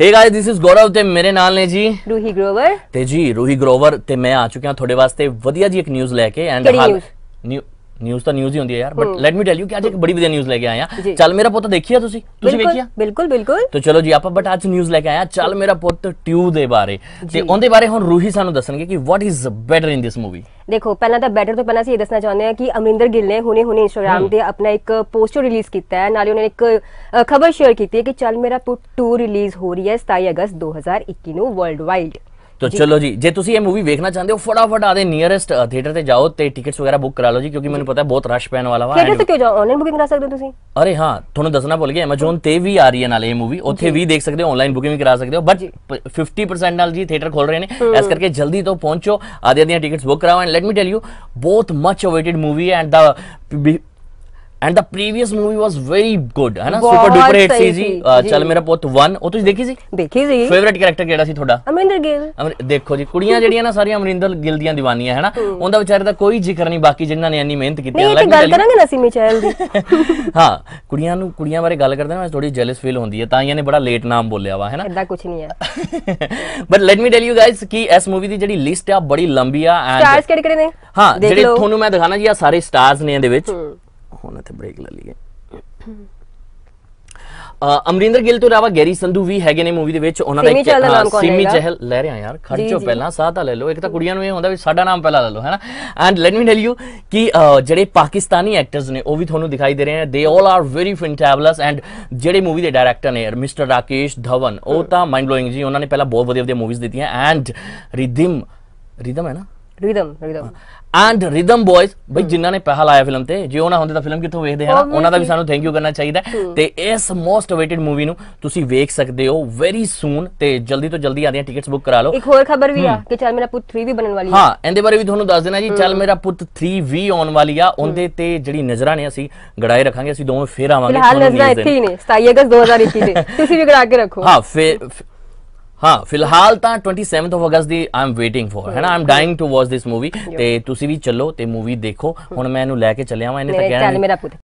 hey guys this is Gaurav ਤੇ ਮੇਰੇ ਨਾਲ ਨੇ ਜੀ ਰੂਹੀ ਗਰੋਵਰ ਤੇ ਜੀ ਰੂਹੀ ਗਰੋਵਰ ਤੇ ਮੈਂ ਆ ਚੁੱਕਿਆ ਤੁਹਾਡੇ ਵਾਸਤੇ ਵਧੀਆ ਜੀ ਇੱਕ ਨਿਊਜ਼ ਲੈ ਕੇ ਐਂਡ ਹਾਲ ਨਿਊ ਨਿਊਜ਼ ਤਾਂ ਨਿਊਜ਼ ਹੀ ਹੁੰਦੀ ਹੈ ਯਾਰ but let me tell you ਕਿ ਅੱਜ ਇੱਕ ਬੜੀ ਵਧੀਆ ਨਿਊਜ਼ ਲੈ ਕੇ ਆਇਆ ਚੱਲ ਮੇਰਾ ਪੁੱਤ ਦੇਖਿਆ ਤੁਸੀਂ ਤੁਸੀਂ ਵੇਖਿਆ ਬਿਲਕੁਲ ਬਿਲਕੁਲ ਤਾਂ ਚਲੋ ਜੀ ਆਪਾਂ ਬਟ ਅੱਜ ਨਿਊਜ਼ ਲੈ ਕੇ ਆਇਆ ਚੱਲ ਮੇਰਾ ਪੁੱਤ ਟਿਊ ਦੇ ਬਾਰੇ ਤੇ ਉਹਦੇ ਬਾਰੇ ਹੁਣ ਰੂਹੀ ਸਾਨੂੰ ਦੱਸਣਗੇ ਕਿ what is better in this movie ਦੇਖੋ ਪਹਿਲਾਂ ਤਾਂ ਬੈਟਰ ਤੋਂ ਪਹਿਲਾਂ ਅਸੀਂ ਇਹ ਦੱਸਣਾ ਚਾਹੁੰਦੇ ਹਾਂ ਕਿ ਅਮਰਿੰਦਰ ਗਿੱਲ ਨੇ ਹੁਣੇ ਹੁਣੇ ਇੰਸਟਾਗ੍ਰam ਤੇ ਆਪਣਾ ਇੱਕ ਪੋਸਟ ਰਿਲੀਜ਼ ਕੀਤਾ ਹੈ ਨਾਲੇ ਉਹਨੇ ਇੱਕ ਖਬਰ ਸ਼ੇਅਰ ਕੀਤੀ ਹੈ ਕਿ ਚੱਲ ਮੇਰਾ ਪੁੱਤ 2 ਰਿਲੀਜ਼ ਹੋ ਰਹੀ ਹੈ 27 ਅਗਸਤ 2021 ਨੂੰ ਵਰਲਡ ਵਾਈਡ ਤੋ ਚਲੋ ਜੀ ਜੇ ਤੁਸੀਂ ਇਹ ਮੂਵੀ ਵੇਖਣਾ ਚਾਹੁੰਦੇ ਹੋ ਫਟਾਫਟ ਆਦੇ ਨੀਅਰੈਸਟ ਥੀਏਟਰ ਤੇ ਜਾਓ ਤੇ ਟਿਕਟਸ ਵਗੈਰਾ ਬੁੱਕ ਕਰਾ ਲਓ ਜੀ ਕਿਉਂਕਿ ਮੈਨੂੰ ਪਤਾ ਹੈ ਬਹੁਤ ਰਸ਼ ਪੈਣ ਵਾਲਾ ਵਾ ਥੀਏਟਰ ਤੇ ਕਿਉਂ ਜਾਓ ਆਨਲਾਈਨ ਬੁਕਿੰਗ ਕਰਾ ਸਕਦੇ ਹੋ ਤੁਸੀਂ ਅਰੇ ਹਾਂ ਤੁਹਾਨੂੰ ਦੱਸਣਾ ਭੁੱਲ ਗਿਆ Amazon ਤੇ ਵੀ ਆ ਰਹੀ ਹੈ ਨਾਲੇ ਇਹ ਮੂਵੀ ਉੱਥੇ ਵੀ ਦੇਖ ਸਕਦੇ ਹੋ ਆਨਲਾਈਨ ਬੁਕਿੰਗ ਵੀ ਕਰਾ ਸਕਦੇ ਹੋ ਬਟ 50% ਨਾਲ ਜੀ ਥੀਏਟਰ ਖੋਲ ਰਹੇ ਨੇ ਇਸ ਕਰਕੇ ਜਲਦੀ ਤੋਂ ਪਹੁੰਚੋ ਆਦੇ ਆਦੀਆਂ ਟਿਕਟਸ ਬੁੱਕ ਕਰਾਓ and let me tell you ਬਹੁਤ ਮਚ ਅਵੇਟਡ ਮੂਵੀ ਐਂਡ ਦਾ ਐਂਡ ਦਾ previous movie was very good ਹੈ ਨਾ ਸੁਪਰ ਡੂਪਰ ਹਿੱਟ ਸੀ ਜੀ ਚਲ ਮੇਰਾ ਪੁੱਤ 1 ਉਹ ਤੁਸੀਂ ਦੇਖੀ ਸੀ ਦੇਖੀ ਸੀ ਫੇਵਰਿਟ ਕੈਰੈਕਟਰ ਕਿਹੜਾ ਸੀ ਤੁਹਾਡਾ ਅਮਰਿੰਦਰ ਗਿੱਲ ਦੇਖੋ ਜੀ ਕੁੜੀਆਂ ਜਿਹੜੀਆਂ ਨਾ ਸਾਰੀਆਂ ਅਮਰਿੰਦਰ ਗਿੱਲ ਦੀਆਂ دیਵਾਨੀਆਂ ਹੈ ਨਾ ਉਹਦਾ ਵਿਚਾਰੇ ਦਾ ਕੋਈ ਜ਼ਿਕਰ ਨਹੀਂ ਬਾਕੀ ਜਿਨ੍ਹਾਂ ਨੇ ਇੰਨੀ ਮਿਹਨਤ ਕੀਤੀ ਹੈ ਗੱਲ ਕਰਾਂਗੇ ਨਾ ਸਿਮੀ ਚੈਲ ਦੀ ਹਾਂ ਕੁੜੀਆਂ ਨੂੰ ਕੁੜੀਆਂ ਬਾਰੇ ਗੱਲ ਕਰਦੇ ਨਾ ਮੈਂ ਥੋੜੀ ਜੈਲਸ ਫੀਲ ਹੁੰਦੀ ਹੈ ਤਾਂ ਇਹਨੇ ਬੜਾ ਲੇਟ ਨਾਮ ਬੋਲਿਆ ਵਾ ਹੈ ਨਾ ਇਦਾਂ ਕੁਝ ਨਹੀਂ ਹੈ but let me tell you guys ਕਿ ਇਸ ਮੂਵੀ ਦੀ ਜਿਹੜੀ ਲਿਸਟ ਆ ਬੜੀ ਲੰਬੀ ਆ ਐਂਡ ਸਟਾਰਸ ਕਿਹੜੇ ਕਿਹੜੇ ਨੇ ਹਾਂ ਜਿਹੜੇ ਤੁਹਾਨੂੰ ਮੈਂ ਦਿਖਾਣਾ ਜੀ ਆ ਸਾਰੇ ਸਟਾਰਸ ਨੇ ਇਹਦੇ ਵਿੱਚ ਹੁਣ ਤੇ ਬ੍ਰੇਕ ਲੈ ਲਈਏ ਅਮਰਿੰਦਰ ਗਿੱਲ ਤੋਂ ਇਲਾਵਾ ਗੈਰੀ ਸੰਧੂ ਵੀ ਹੈਗੇ ਨੇ ਮੂਵੀ ਦੇ ਵਿੱਚ ਉਹਨਾਂ ਦਾ ਇੱਕ ਸਿਮੀ ਚਹਿਲ ਲੈ ਰਿਆ ਯਾਰ ਖਰਚੋ ਪਹਿਲਾਂ ਸਾਹ ਲੈ ਲਓ ਇੱਕ ਤਾਂ ਕੁੜੀਆਂ ਨੂੰ ਇਹ ਹੁੰਦਾ ਵੀ ਸਾਡਾ ਨਾਮ ਪਹਿਲਾਂ ਲੈ ਲਓ ਹੈਨਾ and let me tell you ਕਿ ਜਿਹੜੇ ਪਾਕਿਸਤਾਨੀ ਐਕਟਰਸ ਨੇ ਉਹ ਵੀ ਤੁਹਾਨੂੰ ਦਿਖਾਈ ਦੇ ਰਹੇ ਨੇ ਦੇ 올 ਆਰ ਵੈਰੀ ਫੈਂਟੈਬਲਸ ਐਂਡ ਜਿਹੜੇ ਮੂਵੀ ਦੇ ਡਾਇਰੈਕਟਰ ਨੇ ਮਿਸਟਰ ਰਾਕੇਸ਼ ਧਵਨ ਉਹ ਤਾਂ ਮਾਈਂਡ ਬਲੋਇੰਗ ਜੀ ਉਹਨਾਂ ਨੇ ਪਹਿਲਾਂ ਬਹੁਤ ਵਧੀਆ ਵਧੀਆ ਮੂਵੀਜ਼ ਦਿੱਤੀਆਂ ਐਂਡ ਰਿਦਮ ਰਿਦਮ ਹੈ ਨਾ ਰਿਦਮ ਰਿਦਮ ਐਂਡ ਰਿਦਮ ਬॉयਜ਼ ਬਈ ਜਿਨ੍ਹਾਂ ਨੇ ਪਹਿਲ ਆਇਆ ਫਿਲਮ ਤੇ ਜੇ ਉਹਨਾਂ ਹੁੰਦੇ ਤਾਂ ਫਿਲਮ ਕਿੱਥੋਂ ਵੇਖਦੇ ਹਨ ਉਹਨਾਂ ਦਾ ਵੀ ਸਾਨੂੰ ਥੈਂਕ ਯੂ ਕਰਨਾ ਚਾਹੀਦਾ ਤੇ ਇਸ ਮੋਸਟ ਅਵੇਟਡ ਮੂਵੀ ਨੂੰ ਤੁਸੀਂ ਵੇਖ ਸਕਦੇ ਹੋ ਵੈਰੀ ਸੂਨ ਤੇ ਜਲਦੀ ਤੋਂ ਜਲਦੀ ਆਦੀਆਂ ਟਿਕਟਸ ਬੁੱਕ ਕਰਾ ਲਓ ਇੱਕ ਹੋਰ ਖਬਰ ਵੀ ਆ ਕਿ ਚੱਲ ਮੇਰਾ ਪੁੱਤ 3 ਵੀ ਬਣਨ ਵਾਲੀ ਹੈ ਹਾਂ ਇਹਦੇ ਬਾਰੇ ਵੀ ਤੁਹਾਨੂੰ ਦੱਸ ਦੇਣਾ ਜੀ ਚੱਲ ਮੇਰਾ ਪੁੱਤ 3 ਵੀ ਆਉਣ ਵਾਲੀ ਆ ਉਹਦੇ ਤੇ ਜਿਹੜੀ ਨਜ਼ਰਾਂ ਨੇ ਅਸੀਂ ਗੜਾਏ ਰੱਖਾਂਗੇ ਅਸੀਂ ਦੋਵੇਂ ਫੇਰ ਆਵਾਂਗੇ ਫਿਲਹਾਲ ਨਜ਼ਰਾਂ ਇੱਥੇ ਹੀ ਨੇ 27 ਅਗਸਤ 2021 ਤੇ ਤੁਸੀਂ ਵੀ ਗੜਾ ਕੇ ਰੱਖੋ ਹਾਂ ਫੇਰ ਹਾਂ ਫਿਲਹਾਲ ਤਾਂ 27th ਆਫ ਅਗਸਤ ਦੀ ਆਮ ਵੇਟਿੰਗ ਫॉर ਹੈ ਨਾ I'm dying to watch this movie ਤੇ ਤੁਸੀਂ ਵੀ ਚੱਲੋ ਤੇ ਮੂਵੀ ਦੇਖੋ ਹੁਣ ਮੈਂ ਇਹਨੂੰ ਲੈ ਕੇ ਚੱਲਿਆ ਵਾਂ ਇਹਨੇ ਤਾਂ ਕਹਿਣਾ ਮੇਰਾ ਪੁੱਤ